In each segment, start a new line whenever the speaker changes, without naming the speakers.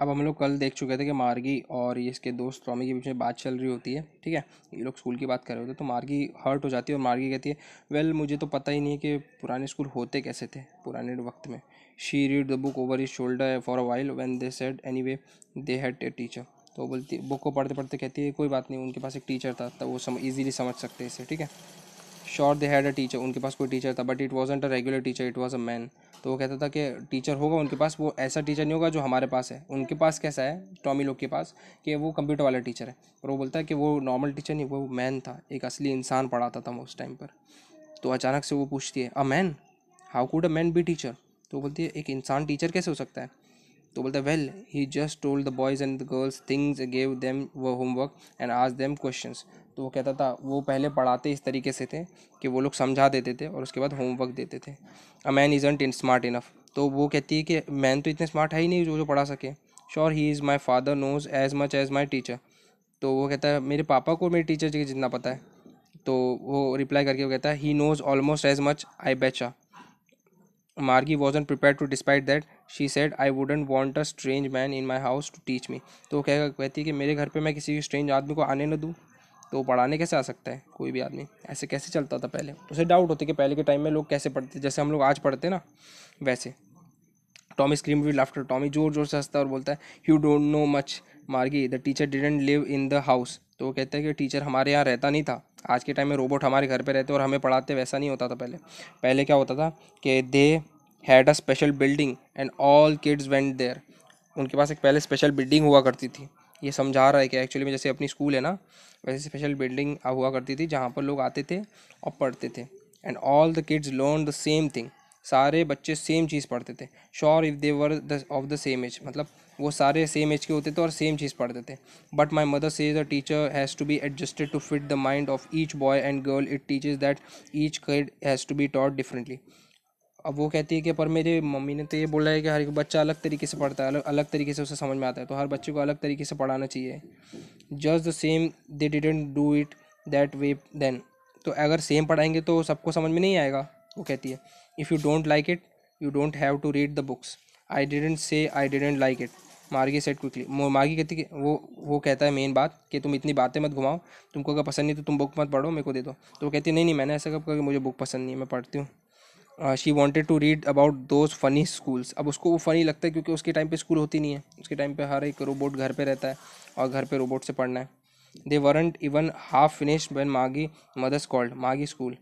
अब हम लोग कल देख चुके थे कि मार्गी और इसके दोस्त टॉमी के बीच में बात चल रही होती है ठीक है ये लोग स्कूल की बात कर रहे होते तो मार्गी हर्ट हो जाती है और मार्गी कहती है वेल मुझे तो पता ही नहीं है कि पुराने स्कूल होते कैसे थे पुराने वक्त में she read the book over his shoulder for a while when they said anyway they had a teacher तो बोलती बुक को पढ़ते पढ़ते कहती है कोई बात नहीं उनके पास एक टीचर था तब तो वो सम समझ सकते इसे ठीक है sure they had a teacher उनके पास कोई टीचर था but it wasn't a regular teacher it was a man तो वो कहता था कि टीचर होगा उनके पास वो ऐसा टीचर नहीं होगा जो हमारे पास है उनके पास कैसा है टॉमी लोग के पास कि वो कंप्यूटर वाला टीचर है और वो बोलता है कि वो नॉर्मल टीचर नहीं वो मैन था एक असली इंसान पढ़ाता था उस टाइम पर तो अचानक से वो पूछती है a man how could a man be teacher तो बोलती है एक इंसान टीचर कैसे हो सकता है तो बोलता है well he just told the boys and the girls things gave them व होमवर्क एंड आज देम क्वेश्चन तो वो कहता था वो पहले पढ़ाते इस तरीके से थे कि वो लोग समझा देते थे और उसके बाद होमवर्क देते थे a man isn't in smart enough तो वो कहती है कि मैन तो इतने स्मार्ट है ही नहीं जो जो पढ़ा सके sure he is my father knows as much as my teacher तो वो कहता है मेरे पापा को मेरे टीचर जी जितना पता है तो वो रिप्लाई करके वो कहता है he knows almost as much I betcha Margie was an prepare to despite that she said I wouldn't want a strange man in my house to teach me तो कह कहती है कि मेरे घर पे मैं किसी स्ट्रेंज आदमी को आने न दूँ तो पढ़ाने कैसे आ सकता है कोई भी आदमी ऐसे कैसे चलता था पहले उसे डाउट होते कि पहले के टाइम में लोग कैसे पढ़ते जैसे हम लोग आज पढ़ते ना वैसे Tommy scream will after Tommy जोर जोर से हंसता और बोलता है you don't know much Margie the teacher didn't live in the house तो वो कहते हैं कि टीचर हमारे यहाँ रहता नहीं था आज के टाइम में रोबोट हमारे घर पे रहते और हमें पढ़ाते वैसा नहीं होता था पहले पहले क्या होता था कि they had a special building and all kids went there उनके पास एक पहले स्पेशल बिल्डिंग हुआ करती थी ये समझा रहा है कि एक्चुअली में जैसे अपनी स्कूल है ना वैसे स्पेशल बिल्डिंग हुआ करती थी जहाँ पर लोग आते थे और पढ़ते थे and all the kids learn the same thing सारे बच्चे सेम चीज़ पढ़ते थे sure if they were the of the same age मतलब वो सारे सेम एज के होते थे और सेम चीज़ पढ़ते थे but my mother says the teacher has to be adjusted to fit the mind of each boy and girl it teaches that each kid has to be taught differently अब वो कहती है कि पर मेरी मम्मी ने तो ये बोला है कि हर एक बच्चा अलग तरीके से पढ़ता है अलग अलग तरीके से उसे समझ में आता है तो हर बच्चे को अलग तरीके से पढ़ाना चाहिए just the same they didn't do it that way then तो अगर सेम पढ़ाएंगे तो सबको समझ में नहीं आएगा वो कहती है if you don't like it you don't have to read the books I didn't say I didn't like it Margie said quickly Margie कहती है वो वो कहता है मेन बात कि तुम इतनी बातें मत घुमाओ तुमको अगर पसंद नहीं तो तुम बुक मत पढ़ो मेरे को दे दो तो वो कहती है नहीं नहीं मैंने ऐसा कब कहा कि मुझे बुक पसंद नहीं है मैं पढ़ती हूँ she wanted to read about those funny schools अब उसको वो फ़नी लगता है क्योंकि उसके टाइम पे स्कूल होती नहीं है उसके टाइम पे हर एक रोबोट घर पे रहता है और घर पे रोबोट से पढ़ना है they weren't even half finish one Maggie mothers called Maggie school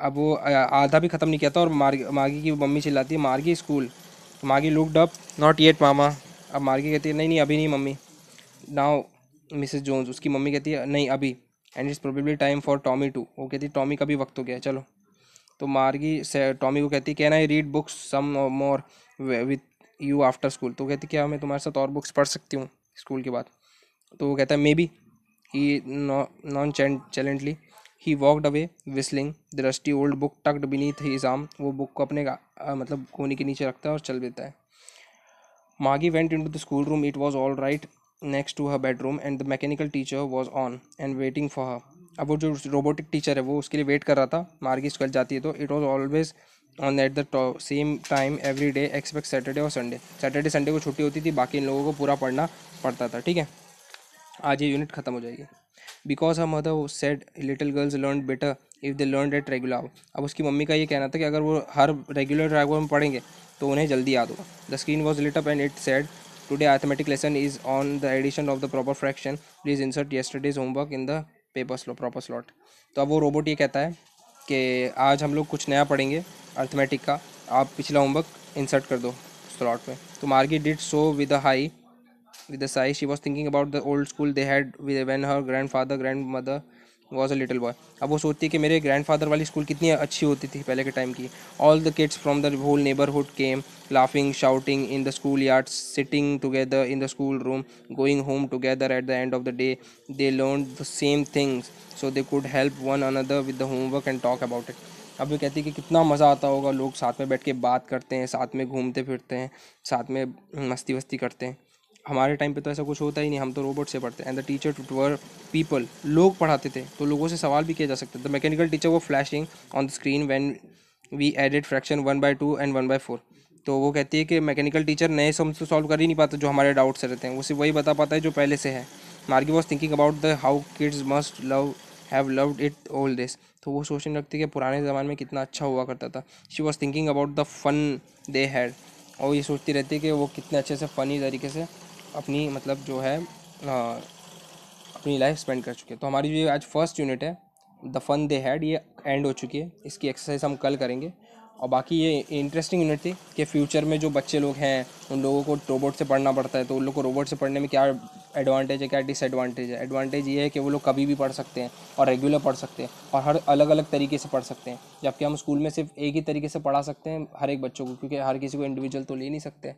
अब वो uh, आधा भी ख़त्म नहीं किया था और मार्गी मागी की मम्मी चिल्लाती है मार्गी स्कूल मागी looked up not yet mama अब मार्गी कहती है नहीं नहीं अभी नहीं मम्मी नाउ मिसेज जोन्स उसकी मम्मी कहती है नहीं अभी and it's probably time for Tommy to वो कहती है टॉमी का भी वक्त हो गया चलो तो मार्गी से टॉमी को कहती है can I read books some more with you after school तो कहती क्या मैं तुम्हारे साथ और बुक्स पढ़ सकती हूँ स्कूल के बाद तो वो कहता है maybe he nonchalantly he walked away whistling the rusty old book tucked beneath he his arm वो बुक को अपने आ, मतलब कोने के नीचे रखता है और चल देता है मागी went in to the school room it was all right next to her bedroom and the mechanical teacher was on and waiting for her अब वो जो रोबोटिक टीचर है वो उसके लिए वेट कर रहा था मार्गी स्कूल जाती है तो it was always on at the same time every day except Saturday और संडे सैटरडे संडे को छुट्टी होती थी बाकी इन लोगों को पूरा पढ़ना पड़ता था ठीक है आज ये यूनिट खत्म हो जाएगी because her mother said little girls learn better if they learn at regular अब उसकी मम्मी का ये कहना था कि अगर वो हर रेगुलर ड्राइवर में पढ़ेंगे तो उन्हें जल्दी याद होगा the screen was lit up and it said today arithmetic lesson is on the addition of the proper fraction please insert yesterday's homework in the paper low proper slot तो अब वो रोबोट ये कहता है कि आज हम लोग कुछ नया पढ़ेंगे अर्थमेटिक का आप पिछला होमवर्क इंसर्ट कर दो स्लॉट में तो Margie did so with high with the high she was thinking about the old school they had with when her grandfather grandmother was a little boy अब वो सोचती है कि मेरे फादर वाली स्कूल कितनी अच्छी होती थी पहले के टाइम की all the kids from the whole neighbourhood came laughing shouting in the school yard sitting together in the school room going home together at the end of the day they learn the same things so they could help one another with the homework and talk about it अब ये कहती है कि कितना मज़ा आता होगा लोग साथ में बैठ के बात करते हैं साथ में घूमते फिरते हैं साथ में मस्ती वस्ती करते हैं हमारे टाइम पे तो ऐसा कुछ होता ही नहीं हम तो रोबोट से पढ़ते and the teacher to tour people लोग पढ़ाते थे तो लोगों से सवाल भी किया जा सकता द मैकेनिकल टीचर वो flashing on the screen when we added fraction one by two and one by four तो वो कहती है कि मैकेनिकल टीचर नए सम तो सॉल्व कर ही नहीं पाते जो हमारे डाउट्स रहते हैं वो सिर्फ वही बता पाता है जो पहले से है Margie was thinking about the how kids must love have loved it all this तो वो सोचने लगती है कि पुराने ज़माने में कितना अच्छा हुआ करता था she was thinking about the fun they had और ये सोचती रहती है कि वो कितने अच्छे से फ़नी तरीके से अपनी मतलब जो है अपनी लाइफ स्पेंड कर चुके हैं तो हमारी जो आज फर्स्ट यूनिट है द फन दे हैड ये एंड हो चुकी है इसकी एक्सरसाइज हम कल करेंगे और बाकी ये इंटरेस्टिंग यूनिट थी कि फ्यूचर में जो बच्चे लोग हैं उन लोगों को रोबोट से पढ़ना पड़ता है तो उन लोग को रोबोट से पढ़ने में क्या एडवांटेज है क्या डिसएडवांटेज है एडवांटेज ये है कि वो लोग कभी भी पढ़ सकते हैं और रेगुलर पढ़ सकते हैं और हर अलग अलग तरीके से पढ़ सकते हैं जबकि हम स्कूल में सिर्फ एक ही तरीके से पढ़ा सकते हैं हर एक बच्चों को क्योंकि हर किसी को इंडिविजुअल तो ले नहीं सकते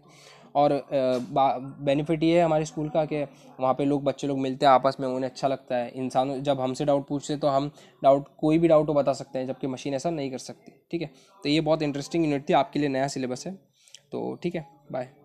और बेनिफिट ये है हमारे स्कूल का कि वहाँ पे लोग बच्चे लोग मिलते हैं आपस में उन्हें अच्छा लगता है इंसान जब हमसे डाउट पूछते तो हम डाउट कोई भी डाउट हो बता सकते हैं जबकि मशीन ऐसा नहीं कर सकती ठीक है तो ये बहुत इंटरेस्टिंग यूनिट थी आपके लिए नया सिलेबस है तो ठीक है बाय